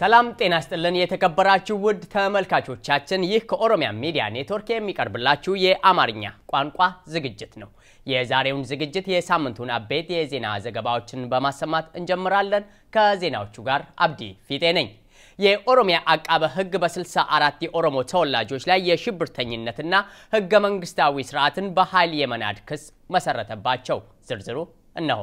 ሰላም ጤና ስጥልን። የተከበራችሁ ውድ ተመልካቾቻችን፣ ይህ ከኦሮሚያ ሚዲያ ኔትወርክ የሚቀርብላችሁ የአማርኛ ቋንቋ ዝግጅት ነው። የዛሬውን ዝግጅት የሳምንቱን አቤት የዜና ዘገባዎችን በማሰማት እንጀምራለን። ከዜናዎቹ ጋር አብዲ ፊጤ ነኝ። የኦሮሚያ አቃበ ህግ በ64 የኦሮሞ ተወላጆች ላይ የሽብርተኝነትና ህገ መንግስታዊ ስርዓትን በኃይል የመናድ ክስ መሰረተባቸው። ዝርዝሩ እነሆ።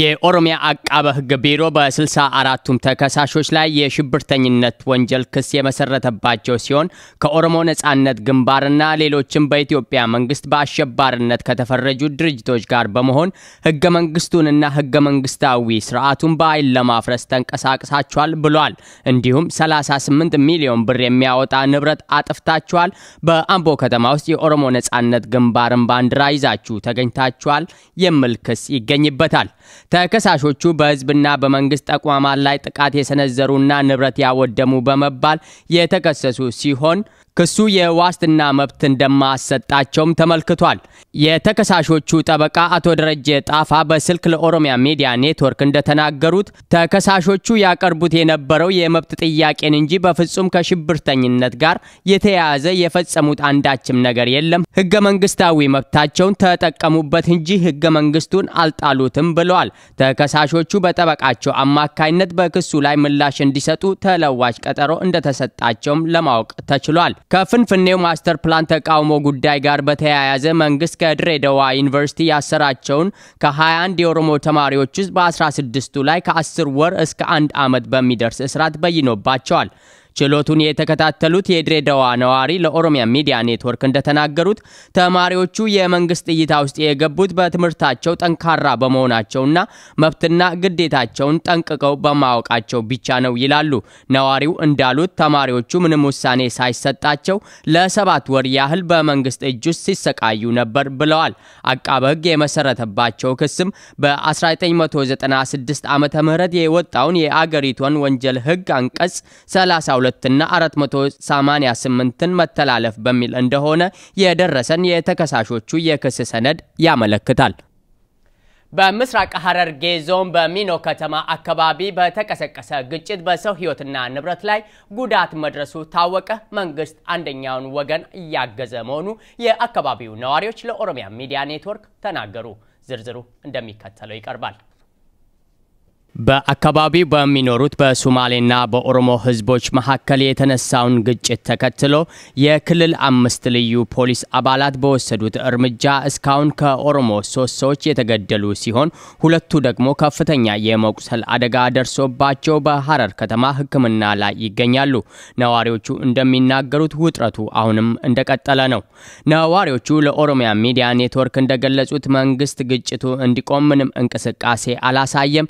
የኦሮሚያ አቃበ ሕግ ቢሮ በስልሳ አራቱም ተከሳሾች ላይ የሽብርተኝነት ወንጀል ክስ የመሰረተባቸው ሲሆን ከኦሮሞ ነጻነት ግንባርና ሌሎችም በኢትዮጵያ መንግስት በአሸባሪነት ከተፈረጁ ድርጅቶች ጋር በመሆን ህገ መንግስቱንና ህገ መንግስታዊ ስርዓቱን በኃይል ለማፍረስ ተንቀሳቅሳቸዋል ብሏል። እንዲሁም 38 ሚሊዮን ብር የሚያወጣ ንብረት አጥፍታቸዋል። በአምቦ ከተማ ውስጥ የኦሮሞ ነጻነት ግንባርን ባንዲራ ይዛችሁ ተገኝታችኋል የሚል ክስ ይገኝበታል። ተከሳሾቹ በህዝብና በመንግስት ተቋማት ላይ ጥቃት የሰነዘሩና ንብረት ያወደሙ በመባል የተከሰሱ ሲሆን ክሱ የዋስትና መብት እንደማሰጣቸውም ተመልክቷል። የተከሳሾቹ ጠበቃ አቶ ደረጀ ጣፋ በስልክ ለኦሮሚያ ሚዲያ ኔትወርክ እንደተናገሩት ተከሳሾቹ ያቀርቡት የነበረው የመብት ጥያቄን እንጂ በፍጹም ከሽብርተኝነት ጋር የተያያዘ የፈጸሙት አንዳችም ነገር የለም። ህገ መንግስታዊ መብታቸውን ተጠቀሙበት እንጂ ህገ መንግስቱን አልጣሉትም ብለዋል። ተከሳሾቹ በጠበቃቸው አማካይነት በክሱ ላይ ምላሽ እንዲሰጡ ተለዋጭ ቀጠሮ እንደተሰጣቸውም ለማወቅ ተችሏል። ከፍንፍኔው ማስተር ፕላን ተቃውሞ ጉዳይ ጋር በተያያዘ መንግስት ከድሬዳዋ ዩኒቨርሲቲ ያሰራቸውን ከ21 የኦሮሞ ተማሪዎች ውስጥ በ16ቱ ላይ ከ10 ወር እስከ አንድ ዓመት በሚደርስ እስራት በይኖባቸዋል። ችሎቱን የተከታተሉት የድሬዳዋ ነዋሪ ለኦሮሚያ ሚዲያ ኔትወርክ እንደተናገሩት ተማሪዎቹ የመንግስት እይታ ውስጥ የገቡት በትምህርታቸው ጠንካራ በመሆናቸውና መብትና ግዴታቸውን ጠንቅቀው በማወቃቸው ብቻ ነው ይላሉ። ነዋሪው እንዳሉት ተማሪዎቹ ምንም ውሳኔ ሳይሰጣቸው ለሰባት ወር ያህል በመንግስት እጅ ውስጥ ሲሰቃዩ ነበር ብለዋል። አቃበ ህግ የመሰረተባቸው ክስም በ1996 ዓ ም የወጣውን የአገሪቷን ወንጀል ህግ አንቀጽ 32 442ና 488ን መተላለፍ በሚል እንደሆነ የደረሰን የተከሳሾቹ የክስ ሰነድ ያመለክታል። በምስራቅ ሐረርጌ ዞን በሚኖ ከተማ አካባቢ በተቀሰቀሰ ግጭት በሰው ሕይወትና ንብረት ላይ ጉዳት መድረሱ ታወቀ። መንግስት አንደኛውን ወገን እያገዘ መሆኑ የአካባቢው ነዋሪዎች ለኦሮሚያ ሚዲያ ኔትወርክ ተናገሩ። ዝርዝሩ እንደሚከተለው ይቀርባል። በአካባቢው በሚኖሩት በሱማሌና በኦሮሞ ህዝቦች መካከል የተነሳውን ግጭት ተከትሎ የክልል አምስት ልዩ ፖሊስ አባላት በወሰዱት እርምጃ እስካሁን ከኦሮሞ ሶስት ሰዎች የተገደሉ ሲሆን ሁለቱ ደግሞ ከፍተኛ የመቁሰል አደጋ ደርሶባቸው በሐረር ከተማ ሕክምና ላይ ይገኛሉ። ነዋሪዎቹ እንደሚናገሩት ውጥረቱ አሁንም እንደቀጠለ ነው። ነዋሪዎቹ ለኦሮሚያ ሚዲያ ኔትወርክ እንደገለጹት መንግስት ግጭቱ እንዲቆም ምንም እንቅስቃሴ አላሳየም።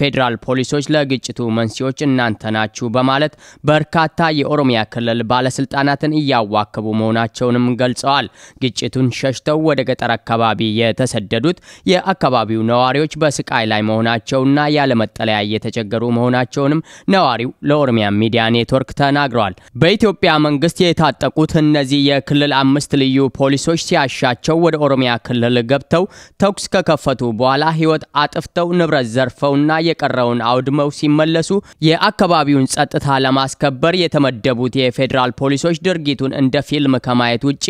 ፌዴራል ፖሊሶች ለግጭቱ መንስኤዎች እናንተ ናችሁ በማለት በርካታ የኦሮሚያ ክልል ባለስልጣናትን እያዋከቡ መሆናቸውንም ገልጸዋል። ግጭቱን ሸሽተው ወደ ገጠር አካባቢ የተሰደዱት የአካባቢው ነዋሪዎች በስቃይ ላይ መሆናቸውና ያለመጠለያ እየተቸገሩ መሆናቸውንም ነዋሪው ለኦሮሚያ ሚዲያ ኔትወርክ ተናግረዋል። በኢትዮጵያ መንግስት የታጠቁት እነዚህ የክልል አምስት ልዩ ፖሊሶች ሲያሻቸው ወደ ኦሮሚያ ክልል ገብተው ተኩስ ከከፈቱ በኋላ ህይወት አጥፍተው ንብረት ዘርፈውና የቀረውን አውድመው ሲመለሱ የአካባቢውን ጸጥታ ለማስከበር የተመደቡት የፌዴራል ፖሊሶች ድርጊቱን እንደ ፊልም ከማየት ውጭ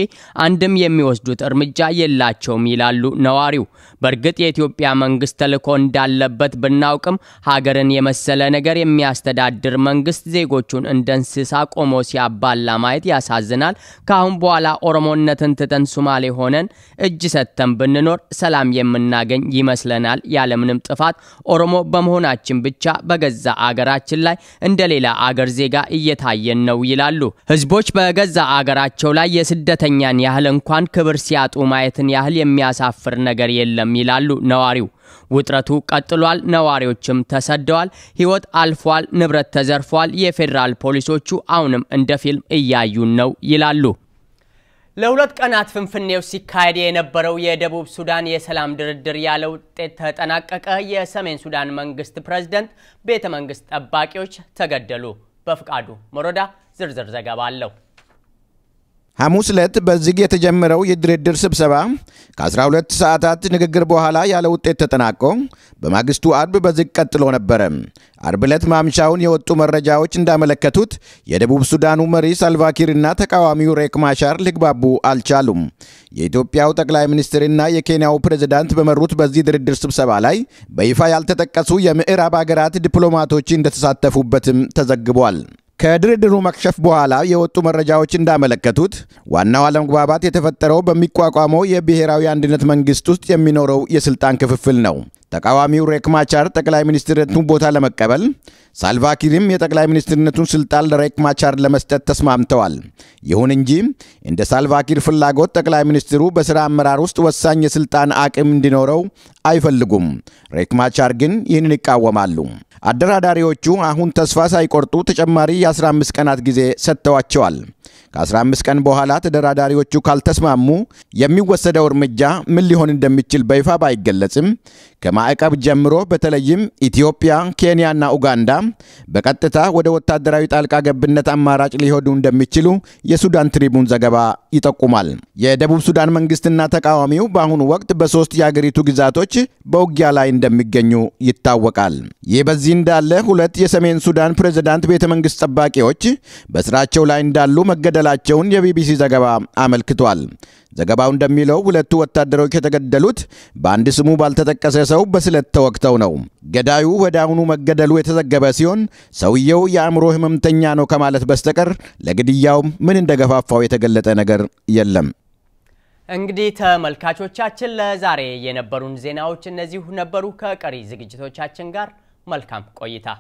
አንድም የሚወስዱት እርምጃ የላቸውም ይላሉ ነዋሪው። በእርግጥ የኢትዮጵያ መንግስት ተልዕኮ እንዳለበት ብናውቅም ሀገርን የመሰለ ነገር የሚያስተዳድር መንግስት ዜጎቹን እንደ እንስሳ ቆሞ ሲያባላ ማየት ያሳዝናል። ከአሁን በኋላ ኦሮሞነትን ትተን ሱማሌ ሆነን እጅ ሰጥተን ብንኖር ሰላም የምናገኝ ይመስለናል። ያለምንም ጥፋት ኦሮሞ በ በመሆናችን ብቻ በገዛ አገራችን ላይ እንደ ሌላ አገር ዜጋ እየታየን ነው ይላሉ። ህዝቦች በገዛ አገራቸው ላይ የስደተኛን ያህል እንኳን ክብር ሲያጡ ማየትን ያህል የሚያሳፍር ነገር የለም ይላሉ ነዋሪው። ውጥረቱ ቀጥሏል። ነዋሪዎችም ተሰደዋል። ህይወት አልፏል። ንብረት ተዘርፏል። የፌዴራል ፖሊሶቹ አሁንም እንደ ፊልም እያዩን ነው ይላሉ። ለሁለት ቀናት ፍንፍኔው ሲካሄድ የነበረው የደቡብ ሱዳን የሰላም ድርድር ያለ ውጤት ተጠናቀቀ። የሰሜን ሱዳን መንግስት ፕሬዝደንት ቤተ መንግስት ጠባቂዎች ተገደሉ። በፍቃዱ መሮዳ ዝርዝር ዘገባ አለው። ሐሙስ ዕለት በዝግ የተጀመረው የድርድር ስብሰባ ከ12 ሰዓታት ንግግር በኋላ ያለ ውጤት ተጠናቆ በማግስቱ አርብ በዝግ ቀጥሎ ነበረ። አርብ ዕለት ማምሻውን የወጡ መረጃዎች እንዳመለከቱት የደቡብ ሱዳኑ መሪ ሳልቫኪርና ተቃዋሚው ሬክ ማሻር ሊግባቡ አልቻሉም። የኢትዮጵያው ጠቅላይ ሚኒስትርና የኬንያው ፕሬዝዳንት በመሩት በዚህ ድርድር ስብሰባ ላይ በይፋ ያልተጠቀሱ የምዕራብ አገራት ዲፕሎማቶች እንደተሳተፉበትም ተዘግቧል። ከድርድሩ መክሸፍ በኋላ የወጡ መረጃዎች እንዳመለከቱት ዋናው አለመግባባት የተፈጠረው በሚቋቋመው የብሔራዊ አንድነት መንግስት ውስጥ የሚኖረው የስልጣን ክፍፍል ነው። ተቃዋሚው ሬክ ማቻር ጠቅላይ ሚኒስትርነቱን ቦታ ለመቀበል ሳልቫኪርም የጠቅላይ ሚኒስትርነቱን ስልጣን ለሬክ ማቻር ለመስጠት ተስማምተዋል። ይሁን እንጂ እንደ ሳልቫኪር ፍላጎት ጠቅላይ ሚኒስትሩ በስራ አመራር ውስጥ ወሳኝ የስልጣን አቅም እንዲኖረው አይፈልጉም። ሬክ ማቻር ግን ይህንን ይቃወማሉ። አደራዳሪዎቹ አሁን ተስፋ ሳይቆርጡ ተጨማሪ የ15 ቀናት ጊዜ ሰጥተዋቸዋል። ከ15 ቀን በኋላ ተደራዳሪዎቹ ካልተስማሙ የሚወሰደው እርምጃ ምን ሊሆን እንደሚችል በይፋ ባይገለጽም ከማዕቀብ ጀምሮ በተለይም ኢትዮጵያ፣ ኬንያና ኡጋንዳ በቀጥታ ወደ ወታደራዊ ጣልቃ ገብነት አማራጭ ሊሄዱ እንደሚችሉ የሱዳን ትሪቡን ዘገባ ይጠቁማል። የደቡብ ሱዳን መንግስትና ተቃዋሚው በአሁኑ ወቅት በሶስት የአገሪቱ ግዛቶች በውጊያ ላይ እንደሚገኙ ይታወቃል። ይህ በዚህ እንዳለ ሁለት የሰሜን ሱዳን ፕሬዝዳንት ቤተ መንግስት ጠባቂዎች በስራቸው ላይ እንዳሉ መገደላቸውን የቢቢሲ ዘገባ አመልክቷል። ዘገባው እንደሚለው ሁለቱ ወታደሮች የተገደሉት በአንድ ስሙ ባልተጠቀሰ ሰው በስለት ተወግተው ነው። ገዳዩ ወደ አሁኑ መገደሉ የተዘገበ ሲሆን ሰውየው የአእምሮ ሕመምተኛ ነው ከማለት በስተቀር ለግድያው ምን እንደገፋፋው የተገለጠ ነገር የለም። እንግዲህ ተመልካቾቻችን ለዛሬ የነበሩን ዜናዎች እነዚሁ ነበሩ። ከቀሪ ዝግጅቶቻችን ጋር መልካም ቆይታ